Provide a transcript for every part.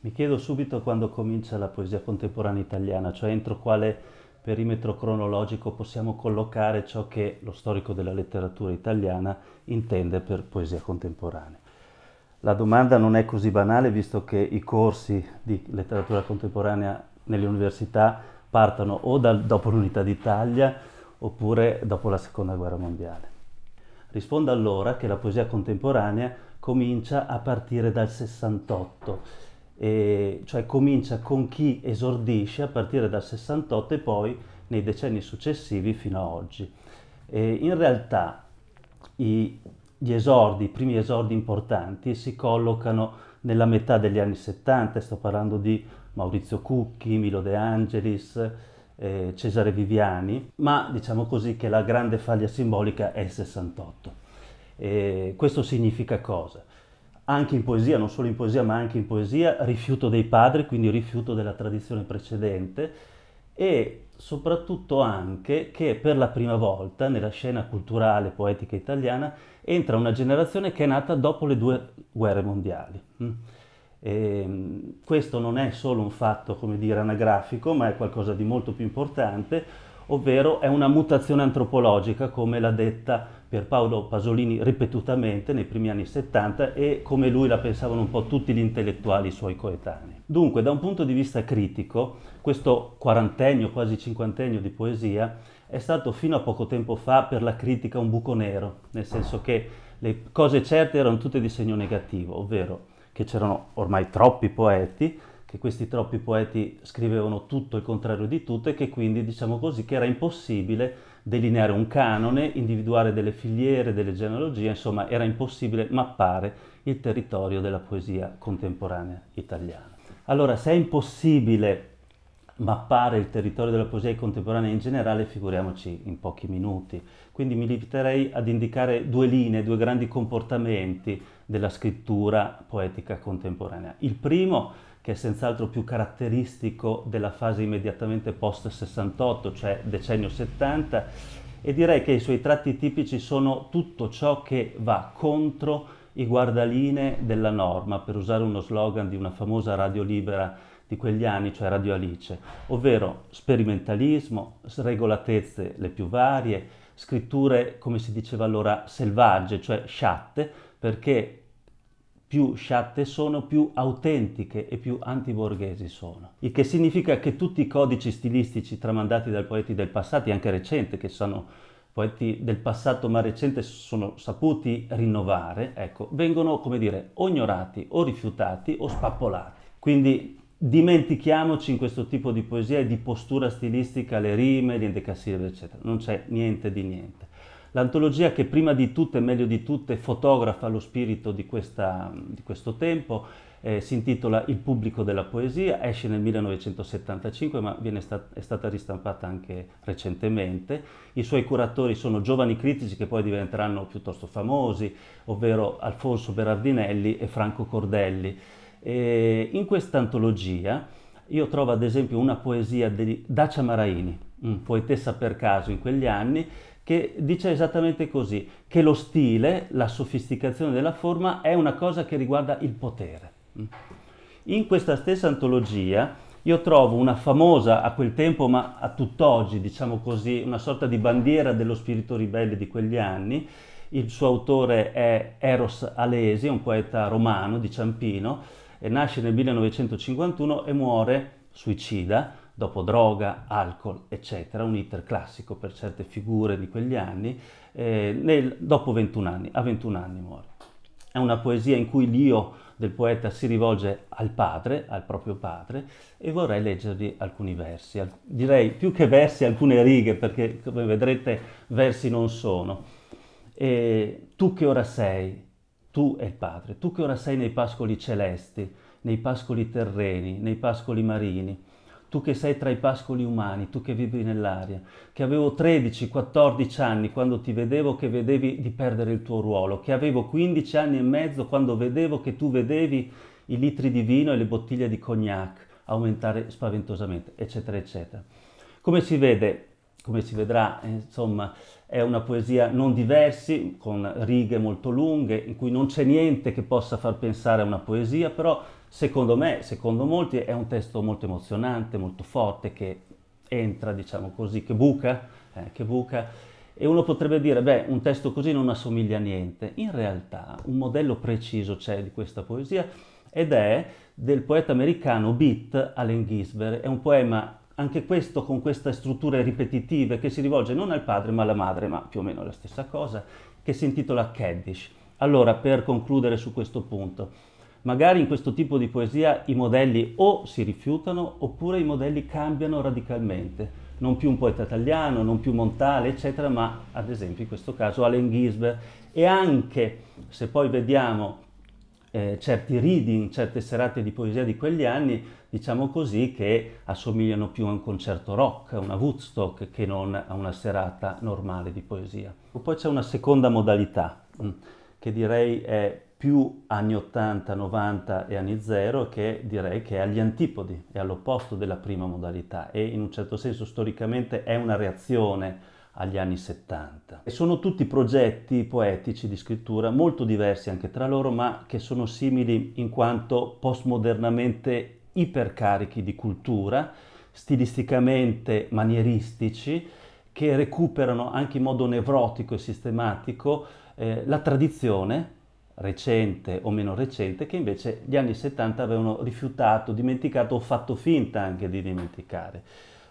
Mi chiedo subito quando comincia la poesia contemporanea italiana, cioè entro quale perimetro cronologico possiamo collocare ciò che lo storico della letteratura italiana intende per poesia contemporanea. La domanda non è così banale visto che i corsi di letteratura contemporanea nelle università partono o dal, dopo l'unità d'Italia oppure dopo la seconda guerra mondiale. Rispondo allora che la poesia contemporanea comincia a partire dal 68, cioè comincia con chi esordisce a partire dal 68 e poi nei decenni successivi fino ad oggi. E in realtà i, gli esordi, i primi esordi importanti si collocano nella metà degli anni 70, sto parlando di Maurizio Cucchi, Milo De Angelis, eh, Cesare Viviani, ma diciamo così che la grande faglia simbolica è il 68. Eh, questo significa cosa? Anche in poesia, non solo in poesia, ma anche in poesia, rifiuto dei padri, quindi rifiuto della tradizione precedente e soprattutto anche che per la prima volta nella scena culturale poetica italiana entra una generazione che è nata dopo le due guerre mondiali. Mm. E ehm, questo non è solo un fatto, come dire, anagrafico, ma è qualcosa di molto più importante, ovvero è una mutazione antropologica, come l'ha detta per Paolo Pasolini ripetutamente nei primi anni 70 e come lui la pensavano un po' tutti gli intellettuali suoi coetanei. Dunque, da un punto di vista critico, questo quarantennio, quasi cinquantennio di poesia è stato fino a poco tempo fa per la critica un buco nero, nel senso che le cose certe erano tutte di segno negativo, ovvero che c'erano ormai troppi poeti, che questi troppi poeti scrivevano tutto il contrario di tutto e che quindi diciamo così che era impossibile delineare un canone, individuare delle filiere, delle genealogie, insomma era impossibile mappare il territorio della poesia contemporanea italiana. Allora se è impossibile mappare il territorio della poesia contemporanea in generale, figuriamoci in pochi minuti. Quindi mi limiterei ad indicare due linee, due grandi comportamenti della scrittura poetica contemporanea. Il primo, che è senz'altro più caratteristico della fase immediatamente post 68, cioè decennio 70, e direi che i suoi tratti tipici sono tutto ciò che va contro i guardaline della norma, per usare uno slogan di una famosa radio libera di quegli anni, cioè Radio Alice, ovvero sperimentalismo, sregolatezze le più varie, scritture, come si diceva allora, selvagge, cioè sciatte, perché più sciatte sono, più autentiche e più antiborghesi sono. Il che significa che tutti i codici stilistici tramandati dai poeti del passato, anche recente, che sono poeti del passato ma recente sono saputi rinnovare, ecco, vengono, come dire, o ignorati o rifiutati o spappolati. Quindi dimentichiamoci in questo tipo di poesia e di postura stilistica le rime, gli endecasillabi, eccetera. Non c'è niente di niente. L'antologia che prima di tutte, e meglio di tutte, fotografa lo spirito di, questa, di questo tempo, eh, si intitola Il pubblico della poesia, esce nel 1975 ma stat è stata ristampata anche recentemente. I suoi curatori sono giovani critici che poi diventeranno piuttosto famosi, ovvero Alfonso Berardinelli e Franco Cordelli. E eh, in questa antologia io trovo ad esempio una poesia di Dacia Maraini, poetessa per caso in quegli anni, che dice esattamente così, che lo stile, la sofisticazione della forma è una cosa che riguarda il potere. In questa stessa antologia io trovo una famosa a quel tempo, ma a tutt'oggi, diciamo così, una sorta di bandiera dello spirito ribelle di quegli anni. Il suo autore è Eros Alesi, un poeta romano di Ciampino, e nasce nel 1951 e muore suicida dopo droga, alcol, eccetera, un iter classico per certe figure di quegli anni, eh, nel, dopo 21 anni, a 21 anni muore. È una poesia in cui l'io del poeta si rivolge al padre, al proprio padre, e vorrei leggervi alcuni versi, al, direi più che versi alcune righe, perché come vedrete versi non sono. E, eh, tu che ora sei, tu e il Padre, tu che ora sei nei pascoli celesti, nei pascoli terreni, nei pascoli marini, tu che sei tra i pascoli umani, tu che vivi nell'aria, che avevo 13-14 anni quando ti vedevo che vedevi di perdere il tuo ruolo, che avevo 15 anni e mezzo quando vedevo che tu vedevi i litri di vino e le bottiglie di cognac aumentare spaventosamente, eccetera, eccetera. Come si vede, come si vedrà, insomma, è una poesia non diversi, con righe molto lunghe, in cui non c'è niente che possa far pensare a una poesia, però secondo me, secondo molti, è un testo molto emozionante, molto forte, che entra, diciamo così, che buca, eh, che buca. E uno potrebbe dire, beh, un testo così non assomiglia a niente. In realtà un modello preciso c'è di questa poesia ed è del poeta americano Beat Allen Gisbert. È un poema anche questo con queste strutture ripetitive che si rivolge non al padre ma alla madre, ma più o meno la stessa cosa, che si intitola Keddish. Allora, per concludere su questo punto, magari in questo tipo di poesia i modelli o si rifiutano oppure i modelli cambiano radicalmente. Non più un poeta italiano, non più Montale, eccetera, ma ad esempio in questo caso Allen Gisbert. E anche se poi vediamo eh, certi reading, certe serate di poesia di quegli anni, diciamo così, che assomigliano più a un concerto rock, a una Woodstock, che non a una serata normale di poesia. Poi c'è una seconda modalità, mm, che direi è più anni 80, 90 e anni 0, che direi che è agli antipodi, è all'opposto della prima modalità e in un certo senso storicamente è una reazione agli anni 70. E sono tutti progetti poetici di scrittura molto diversi anche tra loro, ma che sono simili in quanto postmodernamente ipercarichi di cultura, stilisticamente manieristici, che recuperano anche in modo nevrotico e sistematico eh, la tradizione recente o meno recente che invece gli anni 70 avevano rifiutato, dimenticato o fatto finta anche di dimenticare.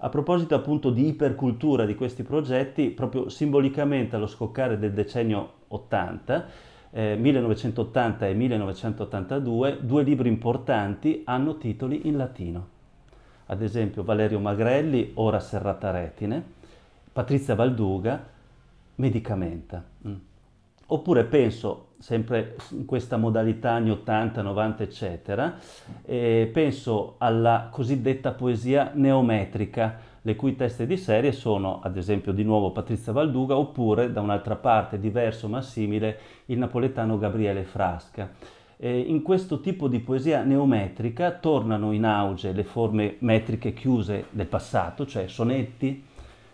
A proposito appunto di ipercultura di questi progetti, proprio simbolicamente allo scoccare del decennio 80, eh, 1980 e 1982, due libri importanti hanno titoli in latino. Ad esempio Valerio Magrelli, Ora Serrata Retine, Patrizia Valduga, Medicamenta. Mm. Oppure penso, sempre in questa modalità anni 80, 90, eccetera, eh, penso alla cosiddetta poesia neometrica, le cui teste di serie sono, ad esempio, di nuovo Patrizia Valduga, oppure, da un'altra parte, diverso ma simile, il napoletano Gabriele Frasca. Eh, in questo tipo di poesia neometrica tornano in auge le forme metriche chiuse del passato, cioè sonetti,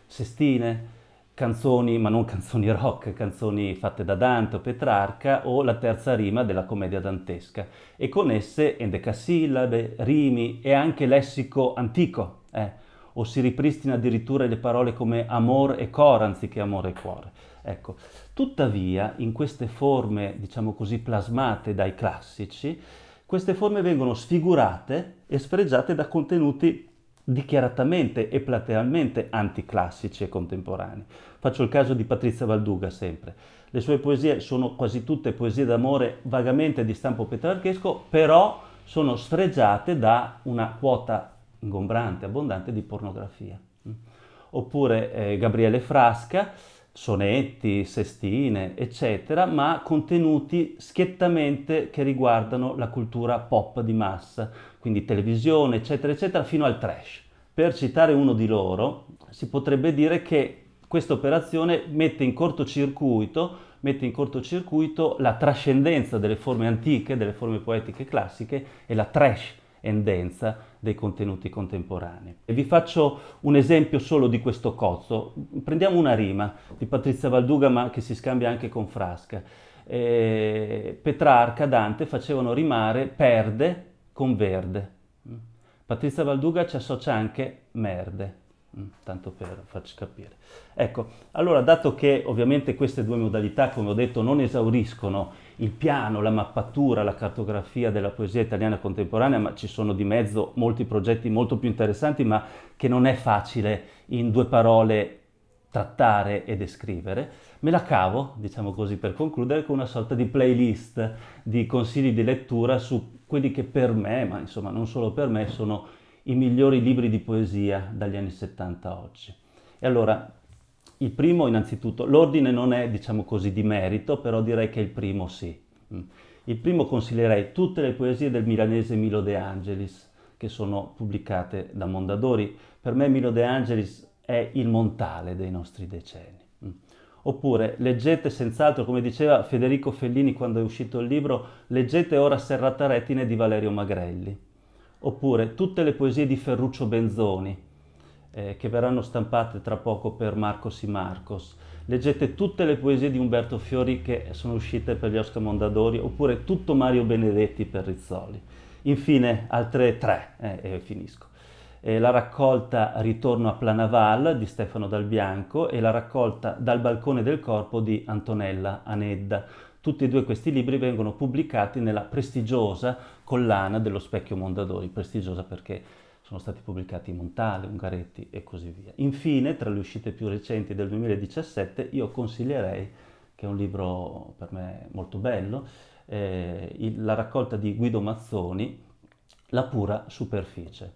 sestine, canzoni, ma non canzoni rock, canzoni fatte da Dante o Petrarca, o la terza rima della commedia dantesca, e con esse endecasillabe, rimi e anche lessico antico, eh, o si ripristina addirittura le parole come amor e cor anziché amore e cuore. Ecco. Tuttavia, in queste forme, diciamo così, plasmate dai classici, queste forme vengono sfigurate e sfregiate da contenuti dichiaratamente e platealmente anticlassici e contemporanei. Faccio il caso di Patrizia Valduga sempre. Le sue poesie sono quasi tutte poesie d'amore vagamente di stampo petrarchesco, però sono sfregiate da una quota ingombrante, abbondante di pornografia. Oppure eh, Gabriele Frasca, sonetti, sestine, eccetera, ma contenuti schiettamente che riguardano la cultura pop di massa, quindi televisione, eccetera, eccetera, fino al trash. Per citare uno di loro, si potrebbe dire che questa operazione mette in cortocircuito mette in cortocircuito la trascendenza delle forme antiche, delle forme poetiche classiche e la trash and densa dei contenuti contemporanei. E vi faccio un esempio solo di questo cozzo. Prendiamo una rima di Patrizia Valduga ma che si scambia anche con Frasca. Eh, Petrarca, Dante facevano rimare perde con verde. Mm. Patrizia Valduga ci associa anche merde. Mm, tanto per farci capire. Ecco, allora dato che ovviamente queste due modalità, come ho detto, non esauriscono il piano, la mappatura, la cartografia della poesia italiana contemporanea, ma ci sono di mezzo molti progetti molto più interessanti, ma che non è facile in due parole trattare e descrivere, me la cavo, diciamo così per concludere, con una sorta di playlist di consigli di lettura su quelli che per me, ma insomma non solo per me, sono i migliori libri di poesia dagli anni 70 a oggi. E allora, il primo innanzitutto, l'ordine non è diciamo così di merito, però direi che il primo sì. Mm. Il primo consiglierei tutte le poesie del milanese Milo De Angelis, che sono pubblicate da Mondadori. Per me Milo De Angelis è il montale dei nostri decenni. Mm. Oppure leggete senz'altro, come diceva Federico Fellini quando è uscito il libro, leggete ora Serrata Retine di Valerio Magrelli oppure tutte le poesie di Ferruccio Benzoni, eh, che verranno stampate tra poco per Marcos y Marcos. Leggete tutte le poesie di Umberto Fiori che sono uscite per gli Oscar Mondadori, oppure tutto Mario Benedetti per Rizzoli. Infine altre tre, eh, e finisco. Eh, la raccolta Ritorno a Planaval di Stefano Dal Bianco e la raccolta Dal balcone del corpo di Antonella Anedda tutti e due questi libri vengono pubblicati nella prestigiosa collana dello Specchio Mondadori, prestigiosa perché sono stati pubblicati Montale, Ungaretti e così via. Infine, tra le uscite più recenti del 2017, io consiglierei, che è un libro per me molto bello, eh, il, la raccolta di Guido Mazzoni, La pura superficie.